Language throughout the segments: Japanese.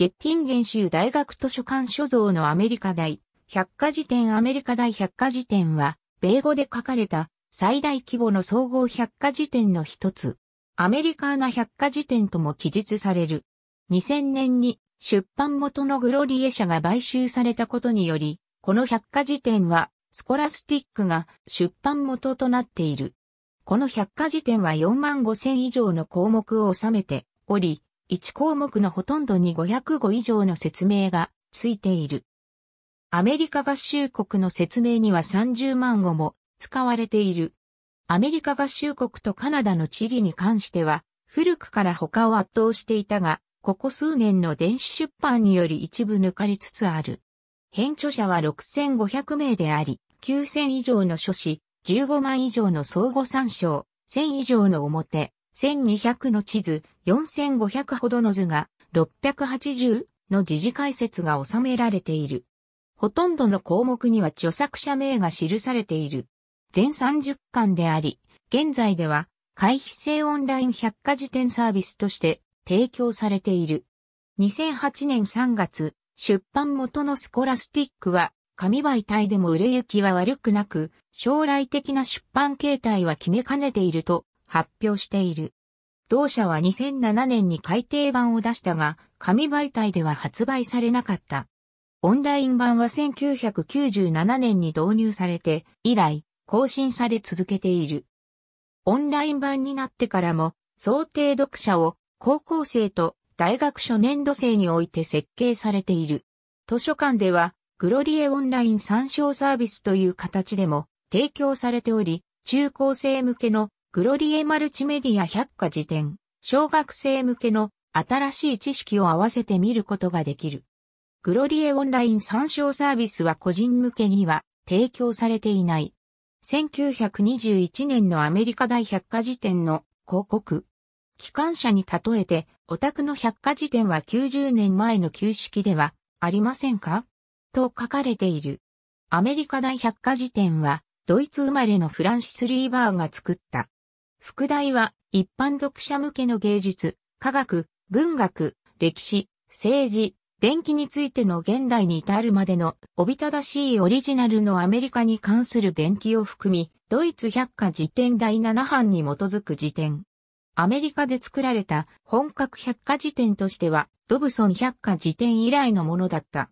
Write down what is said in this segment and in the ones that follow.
ゲッティンゲン州大学図書館所蔵のアメリカ大、百科事典アメリカ大百科事典は、米語で書かれた最大規模の総合百科事典の一つ。アメリカーナ百科事典とも記述される。2000年に出版元のグロリエ社が買収されたことにより、この百科事典はスコラスティックが出版元となっている。この百科事典は4万5千以上の項目を収めており、1項目のほとんどに500語以上の説明がついている。アメリカ合衆国の説明には30万語も使われている。アメリカ合衆国とカナダの地理に関しては、古くから他を圧倒していたが、ここ数年の電子出版により一部抜かりつつある。編著者は6500名であり、9000以上の書誌、15万以上の相互参照、1000以上の表、1200の地図、4500ほどの図が、680の時事解説が収められている。ほとんどの項目には著作者名が記されている。全30巻であり、現在では、回避性オンライン百科事典サービスとして提供されている。2008年3月、出版元のスコラスティックは、紙媒体でも売れ行きは悪くなく、将来的な出版形態は決めかねていると発表している。同社は2007年に改訂版を出したが、紙媒体では発売されなかった。オンライン版は1997年に導入されて、以来、更新され続けている。オンライン版になってからも、想定読者を高校生と大学初年度生において設計されている。図書館では、グロリエオンライン参照サービスという形でも提供されており、中高生向けのグロリエマルチメディア百科辞典、小学生向けの新しい知識を合わせて見ることができる。グロリエオンライン参照サービスは個人向けには提供されていない。1921年のアメリカ大百科事典の広告。機関車に例えて、オタクの百科事典は90年前の旧式ではありませんかと書かれている。アメリカ大百科事典は、ドイツ生まれのフランシス・リーバーが作った副題は一般読者向けの芸術、科学、文学、歴史、政治、電気についての現代に至るまでのおびただしいオリジナルのアメリカに関する電気を含み、ドイツ百科辞典第7版に基づく辞典。アメリカで作られた本格百科辞典としては、ドブソン百科辞典以来のものだった。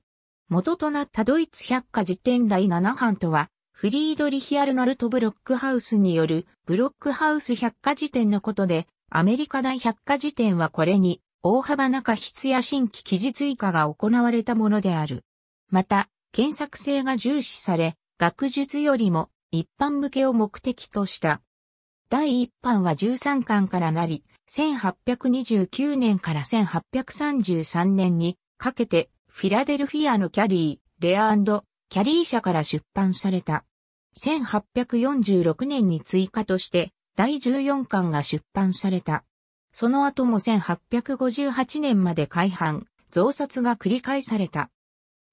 元となったドイツ百科辞典第7版とは、フリードリヒ・アルノルト・ブロックハウスによるブロックハウス百科事典のことで、アメリカ大百科事典はこれに大幅な過失や新規記事追加が行われたものである。また、検索性が重視され、学術よりも一般向けを目的とした。第一版は13巻からなり、1829年から1833年にかけてフィラデルフィアのキャリー、レアキャリー社から出版された。1846年に追加として第14巻が出版された。その後も1858年まで改版、増刷が繰り返された。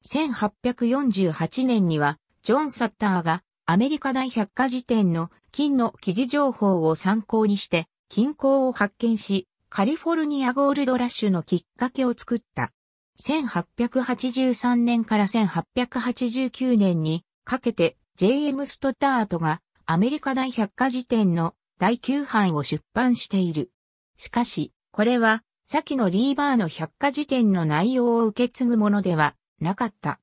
1848年には、ジョン・サッターがアメリカ大百科事典の金の記事情報を参考にして、金鉱を発見し、カリフォルニアゴールドラッシュのきっかけを作った。1883年から1889年にかけて J.M. ストタートがアメリカ大百科事典の第9版を出版している。しかし、これは、先のリーバーの百科事典の内容を受け継ぐものではなかった。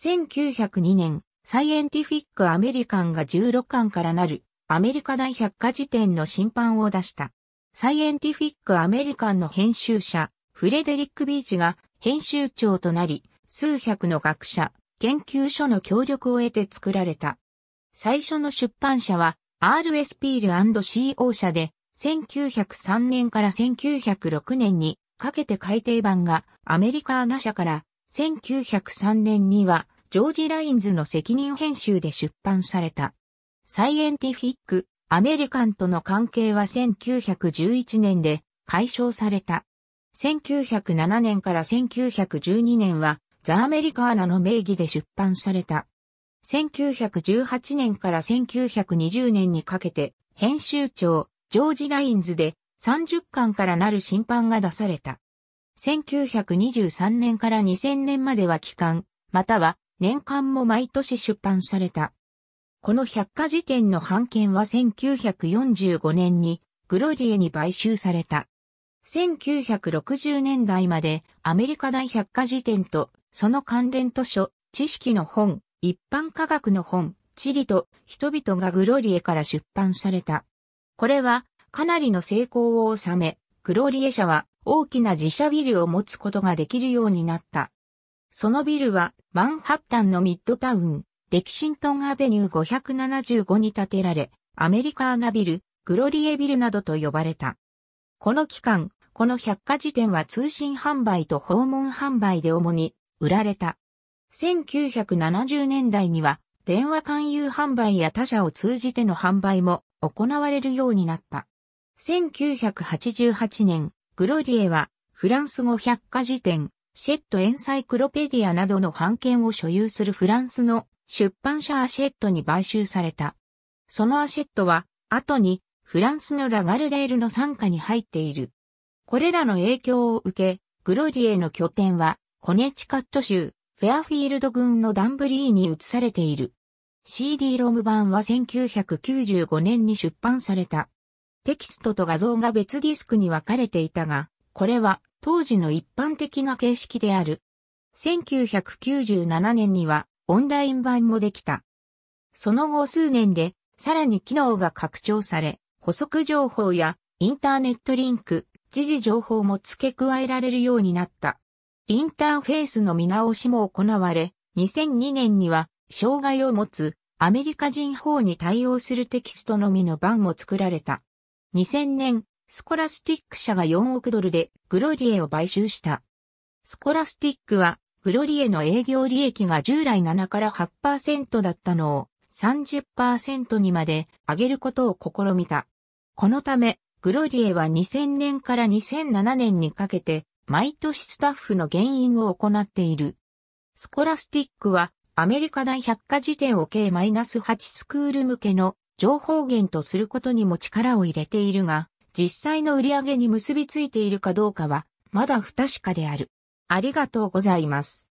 1902年、サイエンティフィック・アメリカンが16巻からなるアメリカ大百科事典の審判を出した。サイエンティフィック・アメリカンの編集者、フレデリック・ビーチが編集長となり、数百の学者、研究所の協力を得て作られた。最初の出版社は RS ピール &CO 社で1903年から1906年にかけて改訂版がアメリカーナ社から1903年にはジョージ・ラインズの責任編集で出版された。サイエンティフィック・アメリカンとの関係は1911年で解消された。1907年から1912年はザ・アメリカーナの名義で出版された。1918年から1920年にかけて、編集長、ジョージ・ラインズで30巻からなる審判が出された。1923年から2000年までは期間、または年間も毎年出版された。この百科事典の版権は1945年にグロリエに買収された。1960年代までアメリカ大百科事典とその関連図書、知識の本、一般科学の本、地理と人々がグロリエから出版された。これはかなりの成功を収め、グロリエ社は大きな自社ビルを持つことができるようになった。そのビルはマンハッタンのミッドタウン、レキシントンアベニュー575に建てられ、アメリカーナビル、グロリエビルなどと呼ばれた。この期間、この百科事典は通信販売と訪問販売で主に売られた。1970年代には電話勧誘販売や他社を通じての販売も行われるようになった。1988年、グロリエはフランス語百科事典、シェットエンサイクロペディアなどの版権を所有するフランスの出版社アシェットに買収された。そのアシェットは後にフランスのラガルデールの傘下に入っている。これらの影響を受け、グロリエの拠点はコネチカット州、フェアフィールド郡のダンブリーに移されている。CD ロム版は1995年に出版された。テキストと画像が別ディスクに分かれていたが、これは当時の一般的な形式である。1997年にはオンライン版もできた。その後数年でさらに機能が拡張され、補足情報やインターネットリンク、時事情報も付け加えられるようになった。インターフェースの見直しも行われ、2002年には、障害を持つアメリカ人法に対応するテキストのみの版も作られた。2000年、スコラスティック社が4億ドルでグロリエを買収した。スコラスティックは、グロリエの営業利益が従来7から8%だったのを30%にまで上げることを試みた。このため、グロリエは2000年から2007年にかけて毎年スタッフの原因を行っている。スコラスティックは、アメリカ大百科事典を計 -8 スクール向けの情報源とすることにも力を入れているが、実際の売り上げに結びついているかどうかは、まだ不確かである。ありがとうございます。